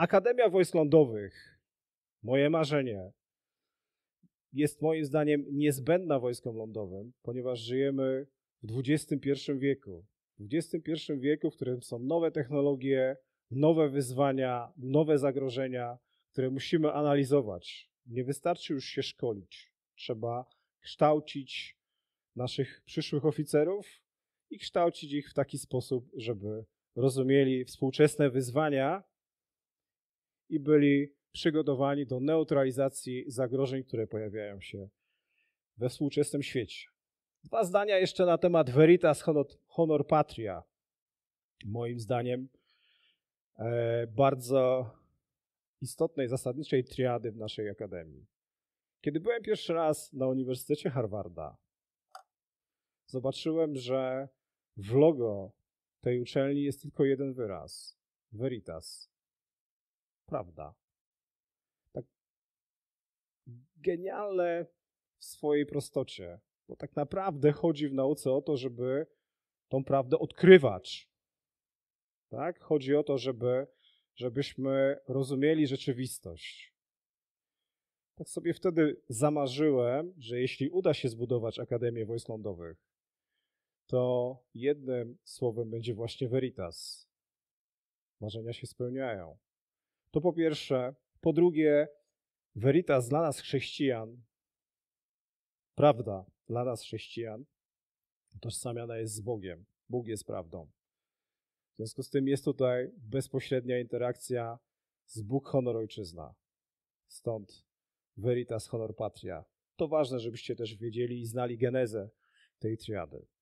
Akademia Wojsk Lądowych, moje marzenie, jest moim zdaniem niezbędna wojskom lądowym, ponieważ żyjemy w XXI wieku. W XXI wieku, w którym są nowe technologie, nowe wyzwania, nowe zagrożenia, które musimy analizować. Nie wystarczy już się szkolić. Trzeba kształcić naszych przyszłych oficerów i kształcić ich w taki sposób, żeby rozumieli współczesne wyzwania i byli przygotowani do neutralizacji zagrożeń, które pojawiają się we współczesnym świecie. Dwa zdania jeszcze na temat Veritas Honor Patria. Moim zdaniem e, bardzo istotnej, zasadniczej triady w naszej akademii. Kiedy byłem pierwszy raz na Uniwersytecie Harvarda, zobaczyłem, że w logo tej uczelni jest tylko jeden wyraz Veritas prawda. Tak genialne w swojej prostocie, bo tak naprawdę chodzi w nauce o to, żeby tą prawdę odkrywać. Tak? Chodzi o to, żeby, żebyśmy rozumieli rzeczywistość. Tak sobie wtedy zamarzyłem, że jeśli uda się zbudować Akademię Wojsk Lądowych, to jednym słowem będzie właśnie Veritas. Marzenia się spełniają. To po pierwsze. Po drugie, veritas dla nas chrześcijan, prawda dla nas chrześcijan, tożsamiana jest z Bogiem. Bóg jest prawdą. W związku z tym jest tutaj bezpośrednia interakcja z Bóg honor ojczyzna. Stąd veritas honor patria. To ważne, żebyście też wiedzieli i znali genezę tej triady.